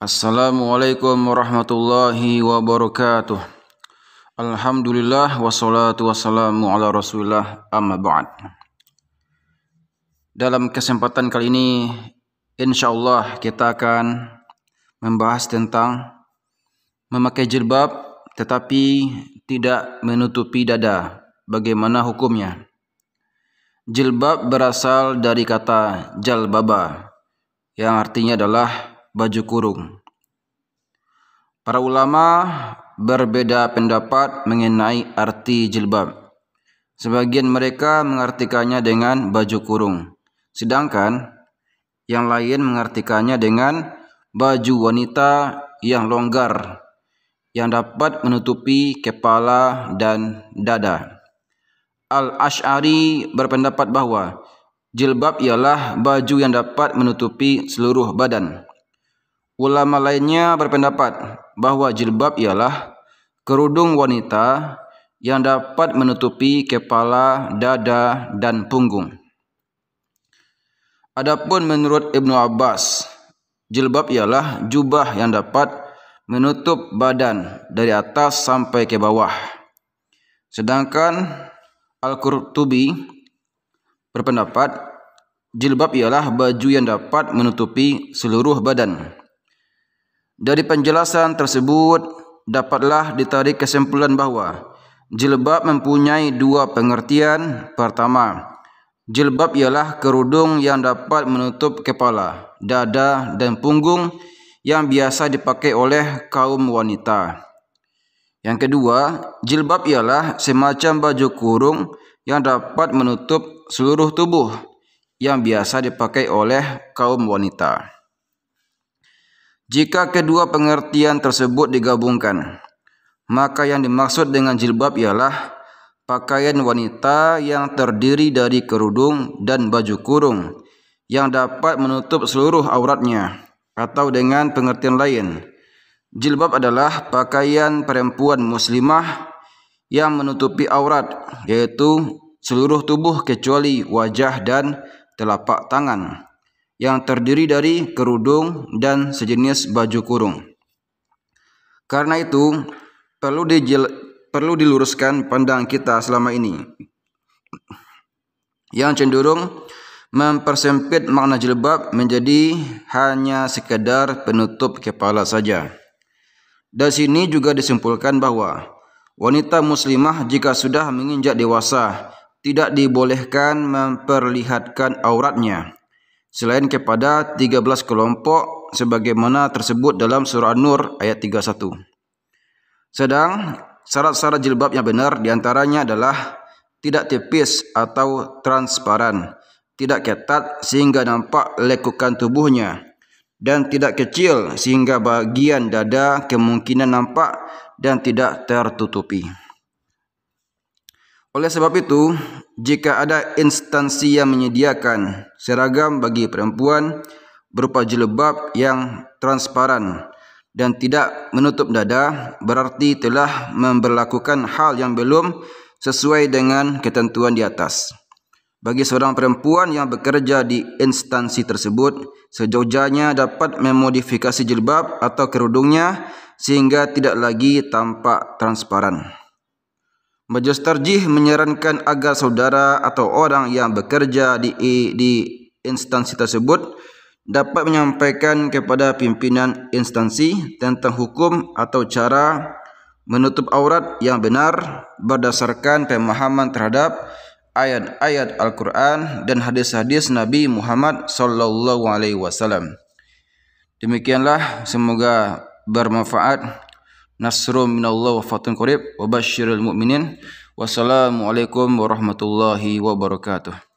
Assalamualaikum warahmatullahi wabarakatuh. Alhamdulillah wassalatu wassalamu ala Rasulillah amma ba'd. Dalam kesempatan kali ini insyaallah kita akan membahas tentang memakai jilbab tetapi tidak menutupi dada. Bagaimana hukumnya? Jilbab berasal dari kata jalbaba yang artinya adalah baju kurung. Para ulama berbeda pendapat mengenai arti jilbab. Sebagian mereka mengartikannya dengan baju kurung, sedangkan yang lain mengartikannya dengan baju wanita yang longgar yang dapat menutupi kepala dan dada. Al-Ash'ari berpendapat bahwa jilbab ialah baju yang dapat menutupi seluruh badan. Ulama lainnya berpendapat bahwa jilbab ialah kerudung wanita yang dapat menutupi kepala, dada, dan punggung. Adapun menurut Ibnu Abbas, jilbab ialah jubah yang dapat menutup badan dari atas sampai ke bawah. Sedangkan Al-Qurtubi berpendapat jilbab ialah baju yang dapat menutupi seluruh badan. Dari penjelasan tersebut dapatlah ditarik kesimpulan bahwa jilbab mempunyai dua pengertian. Pertama, jilbab ialah kerudung yang dapat menutup kepala, dada dan punggung yang biasa dipakai oleh kaum wanita. Yang kedua, jilbab ialah semacam baju kurung yang dapat menutup seluruh tubuh yang biasa dipakai oleh kaum wanita. Jika kedua pengertian tersebut digabungkan, maka yang dimaksud dengan jilbab ialah pakaian wanita yang terdiri dari kerudung dan baju kurung yang dapat menutup seluruh auratnya atau dengan pengertian lain. Jilbab adalah pakaian perempuan muslimah yang menutupi aurat yaitu seluruh tubuh kecuali wajah dan telapak tangan yang terdiri dari kerudung dan sejenis baju kurung. Karena itu, perlu, dijel, perlu diluruskan pandang kita selama ini yang cenderung mempersempit makna jilbab menjadi hanya sekedar penutup kepala saja. Dari sini juga disimpulkan bahwa wanita muslimah jika sudah menginjak dewasa tidak dibolehkan memperlihatkan auratnya selain kepada 13 kelompok sebagaimana tersebut dalam surah An-Nur ayat 31. Sedang syarat-syarat jilbab yang benar diantaranya adalah tidak tipis atau transparan, tidak ketat sehingga nampak lekukan tubuhnya, dan tidak kecil sehingga bagian dada kemungkinan nampak dan tidak tertutupi. Oleh sebab itu, jika ada instansi yang menyediakan seragam bagi perempuan berupa jilbab yang transparan dan tidak menutup dada, berarti telah memperlakukan hal yang belum sesuai dengan ketentuan di atas. Bagi seorang perempuan yang bekerja di instansi tersebut, sejauhnya dapat memodifikasi jilbab atau kerudungnya sehingga tidak lagi tampak transparan. Majlis Tarjih menyarankan agar saudara atau orang yang bekerja di, di instansi tersebut dapat menyampaikan kepada pimpinan instansi tentang hukum atau cara menutup aurat yang benar berdasarkan pemahaman terhadap ayat-ayat Al-Quran dan hadis-hadis Nabi Muhammad SAW. Demikianlah semoga bermanfaat nasrun minallah wa fatun qarib wa basyiril mu'minin. Wassalamualaikum warahmatullahi wabarakatuh.